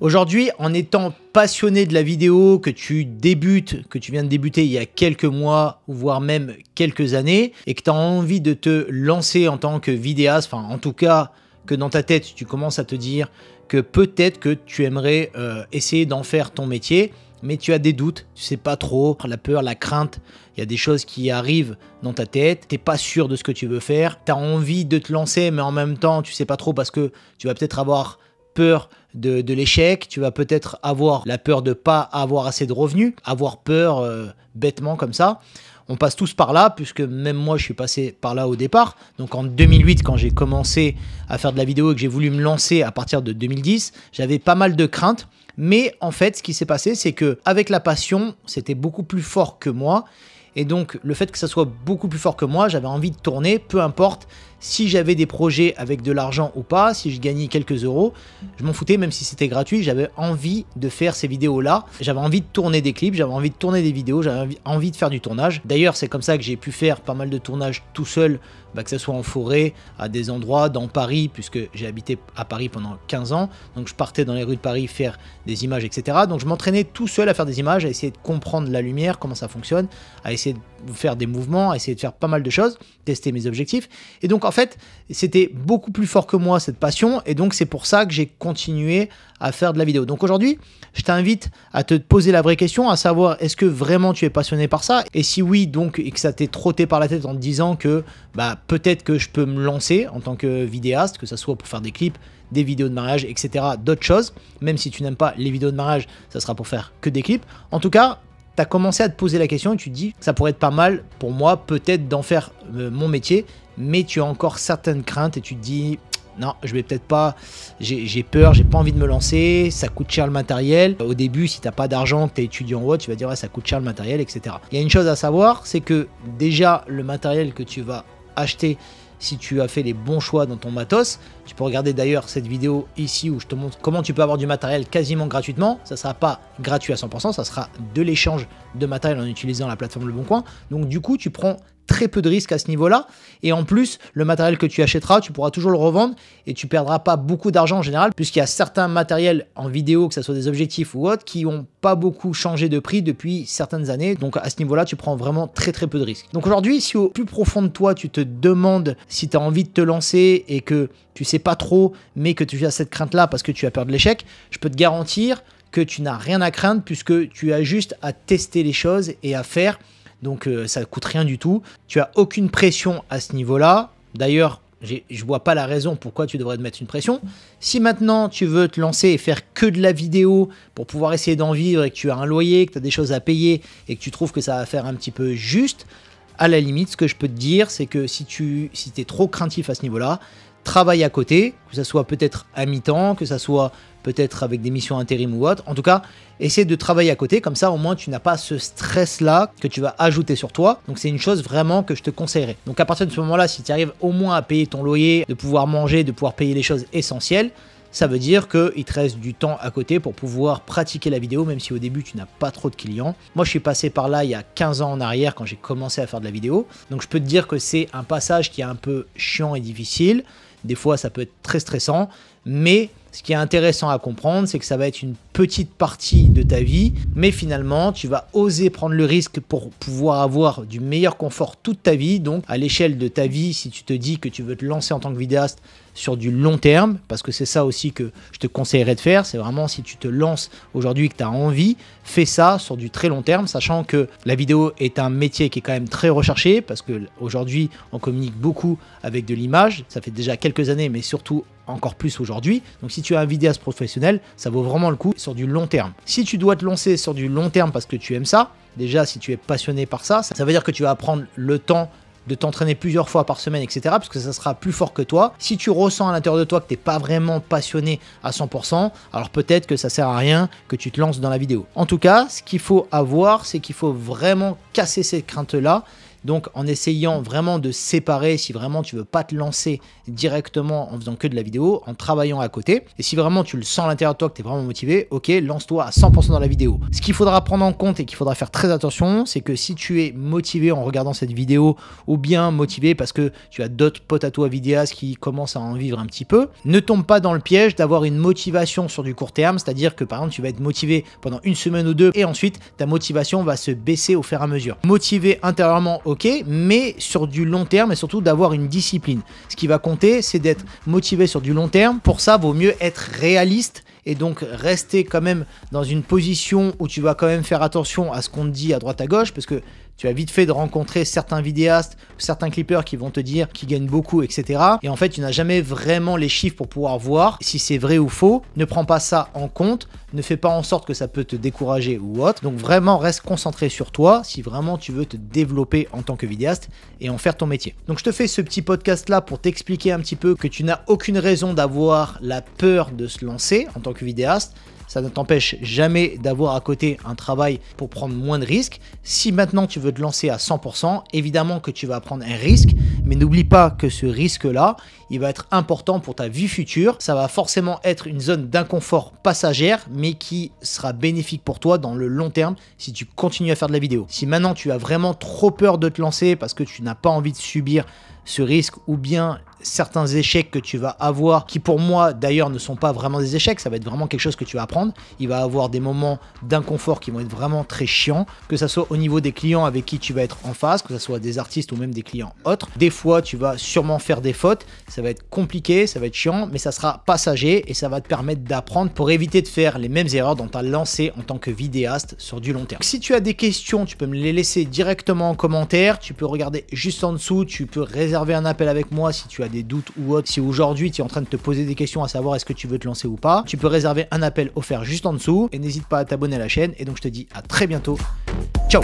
Aujourd'hui, en étant passionné de la vidéo, que tu débutes, que tu viens de débuter il y a quelques mois, voire même quelques années, et que tu as envie de te lancer en tant que vidéaste, enfin en tout cas que dans ta tête tu commences à te dire que peut-être que tu aimerais euh, essayer d'en faire ton métier, mais tu as des doutes, tu sais pas trop, la peur, la crainte, il y a des choses qui arrivent dans ta tête, tu n'es pas sûr de ce que tu veux faire, tu as envie de te lancer, mais en même temps tu sais pas trop parce que tu vas peut-être avoir peur de, l'échec, tu vas peut-être avoir la peur de pas avoir assez de revenus, avoir peur euh, bêtement comme ça. On passe tous par là, puisque même moi je suis passé par là au départ. Donc en 2008, quand j'ai commencé à faire de la vidéo et que j'ai voulu me lancer à partir de 2010, j'avais pas mal de craintes. Mais en fait, ce qui s'est passé, c'est que avec la passion, c'était beaucoup plus fort que moi. Et donc, le fait que ça soit beaucoup plus fort que moi, j'avais envie de tourner, peu importe si j'avais des projets avec de l'argent ou pas, si je gagnais quelques euros, je m'en foutais même si c'était gratuit, j'avais envie de faire ces vidéos-là, j'avais envie de tourner des clips, j'avais envie de tourner des vidéos, j'avais envie de faire du tournage. D'ailleurs, c'est comme ça que j'ai pu faire pas mal de tournages tout seul, bah, que ce soit en forêt, à des endroits, dans Paris, puisque j'ai habité à Paris pendant 15 ans, donc je partais dans les rues de Paris faire des images, etc. Donc je m'entraînais tout seul à faire des images, à essayer de comprendre la lumière, comment ça fonctionne, à essayer de faire des mouvements, à essayer de faire pas mal de choses, tester mes objectifs. Et donc en fait, c'était beaucoup plus fort que moi cette passion, et donc c'est pour ça que j'ai continué à faire de la vidéo. Donc aujourd'hui, je t'invite à te poser la vraie question, à savoir est-ce que vraiment tu es passionné par ça, et si oui, donc et que ça t'est trotté par la tête en te disant que bah peut-être que je peux me lancer en tant que vidéaste, que ça soit pour faire des clips, des vidéos de mariage, etc., d'autres choses. Même si tu n'aimes pas les vidéos de mariage, ça sera pour faire que des clips. En tout cas, commencé à te poser la question et tu te dis, ça pourrait être pas mal pour moi peut-être d'en faire euh, mon métier, mais tu as encore certaines craintes et tu te dis, non, je vais peut-être pas, j'ai peur, j'ai pas envie de me lancer, ça coûte cher le matériel. Au début, si t'as pas d'argent, t'es étudiant ou autre, tu vas dire ouais, ça coûte cher le matériel, etc. Il y a une chose à savoir, c'est que déjà le matériel que tu vas acheter, si tu as fait les bons choix dans ton matos. Tu peux regarder d'ailleurs cette vidéo ici où je te montre comment tu peux avoir du matériel quasiment gratuitement. Ça ne sera pas gratuit à 100%, ça sera de l'échange de matériel en utilisant la plateforme Le Bon Coin. Donc du coup, tu prends très peu de risques à ce niveau-là. Et en plus, le matériel que tu achèteras, tu pourras toujours le revendre et tu perdras pas beaucoup d'argent en général, puisqu'il y a certains matériels en vidéo, que ce soit des objectifs ou autres, qui ont pas beaucoup changé de prix depuis certaines années. Donc à ce niveau-là, tu prends vraiment très très peu de risques. Donc aujourd'hui, si au plus profond de toi, tu te demandes si tu as envie de te lancer et que tu sais pas trop, mais que tu as cette crainte-là parce que tu as peur de l'échec, je peux te garantir que tu n'as rien à craindre puisque tu as juste à tester les choses et à faire donc euh, ça ne coûte rien du tout. Tu as aucune pression à ce niveau-là. D'ailleurs, je vois pas la raison pourquoi tu devrais te mettre une pression. Si maintenant tu veux te lancer et faire que de la vidéo pour pouvoir essayer d'en vivre et que tu as un loyer, que tu as des choses à payer et que tu trouves que ça va faire un petit peu juste, à la limite, ce que je peux te dire, c'est que si tu si es trop craintif à ce niveau-là, travaille à côté, que ça soit peut-être à mi-temps, que ça soit peut-être avec des missions intérim ou autre. En tout cas, essaie de travailler à côté, comme ça au moins tu n'as pas ce stress-là que tu vas ajouter sur toi. Donc c'est une chose vraiment que je te conseillerais. Donc à partir de ce moment-là, si tu arrives au moins à payer ton loyer, de pouvoir manger, de pouvoir payer les choses essentielles, ça veut dire qu'il te reste du temps à côté pour pouvoir pratiquer la vidéo, même si au début tu n'as pas trop de clients. Moi je suis passé par là il y a 15 ans en arrière quand j'ai commencé à faire de la vidéo, donc je peux te dire que c'est un passage qui est un peu chiant et difficile. Des fois ça peut être très stressant, mais ce qui est intéressant à comprendre, c'est que ça va être une petite partie de ta vie, mais finalement, tu vas oser prendre le risque pour pouvoir avoir du meilleur confort toute ta vie. Donc, à l'échelle de ta vie, si tu te dis que tu veux te lancer en tant que vidéaste sur du long terme, parce que c'est ça aussi que je te conseillerais de faire, c'est vraiment si tu te lances aujourd'hui que tu as envie, fais ça sur du très long terme, sachant que la vidéo est un métier qui est quand même très recherché, parce que aujourd'hui, on communique beaucoup avec de l'image, ça fait déjà quelques années, mais surtout encore plus aujourd'hui. Donc si tu as un vidéaste professionnel, ça vaut vraiment le coup sur du long terme. Si tu dois te lancer sur du long terme parce que tu aimes ça, déjà si tu es passionné par ça, ça veut dire que tu vas prendre le temps de t'entraîner plusieurs fois par semaine, etc. Parce que ça sera plus fort que toi. Si tu ressens à l'intérieur de toi que tu n'es pas vraiment passionné à 100%, alors peut-être que ça sert à rien que tu te lances dans la vidéo. En tout cas, ce qu'il faut avoir, c'est qu'il faut vraiment casser cette crainte là donc en essayant vraiment de séparer si vraiment tu veux pas te lancer directement en faisant que de la vidéo, en travaillant à côté. Et si vraiment tu le sens à l'intérieur de toi que tu es vraiment motivé, ok, lance-toi à 100% dans la vidéo. Ce qu'il faudra prendre en compte et qu'il faudra faire très attention, c'est que si tu es motivé en regardant cette vidéo ou bien motivé parce que tu as d'autres potes à toi vidéastes qui commencent à en vivre un petit peu, ne tombe pas dans le piège d'avoir une motivation sur du court terme, c'est-à-dire que par exemple tu vas être motivé pendant une semaine ou deux et ensuite ta motivation va se baisser au fur et à mesure. Motivé intérieurement ok, mais sur du long terme et surtout d'avoir une discipline. Ce qui va compter, c'est d'être motivé sur du long terme. Pour ça, vaut mieux être réaliste et donc rester quand même dans une position où tu vas quand même faire attention à ce qu'on te dit à droite à gauche parce que tu as vite fait de rencontrer certains vidéastes, certains clippers qui vont te dire qu'ils gagnent beaucoup, etc. Et en fait, tu n'as jamais vraiment les chiffres pour pouvoir voir si c'est vrai ou faux. Ne prends pas ça en compte, ne fais pas en sorte que ça peut te décourager ou autre. Donc vraiment, reste concentré sur toi si vraiment tu veux te développer en tant que vidéaste et en faire ton métier. Donc je te fais ce petit podcast là pour t'expliquer un petit peu que tu n'as aucune raison d'avoir la peur de se lancer en tant que vidéaste. Ça ne t'empêche jamais d'avoir à côté un travail pour prendre moins de risques. Si maintenant tu veux te lancer à 100%, évidemment que tu vas prendre un risque, mais n'oublie pas que ce risque-là, il va être important pour ta vie future. Ça va forcément être une zone d'inconfort passagère, mais qui sera bénéfique pour toi dans le long terme si tu continues à faire de la vidéo. Si maintenant tu as vraiment trop peur de te lancer parce que tu n'as pas envie de subir ce risque ou bien certains échecs que tu vas avoir, qui pour moi d'ailleurs ne sont pas vraiment des échecs, ça va être vraiment quelque chose que tu vas apprendre. Il va avoir des moments d'inconfort qui vont être vraiment très chiants, que ce soit au niveau des clients avec qui tu vas être en face, que ce soit des artistes ou même des clients autres. Des fois, tu vas sûrement faire des fautes, ça va être compliqué, ça va être chiant, mais ça sera passager et ça va te permettre d'apprendre pour éviter de faire les mêmes erreurs dont tu as lancé en tant que vidéaste sur du long terme. Si tu as des questions, tu peux me les laisser directement en commentaire, tu peux regarder juste en dessous, tu peux réserver un appel avec moi si tu as des doutes ou autre. Si aujourd'hui tu es en train de te poser des questions à savoir est-ce que tu veux te lancer ou pas, tu peux réserver un appel offert juste en dessous et n'hésite pas à t'abonner à la chaîne et donc je te dis à très bientôt. Ciao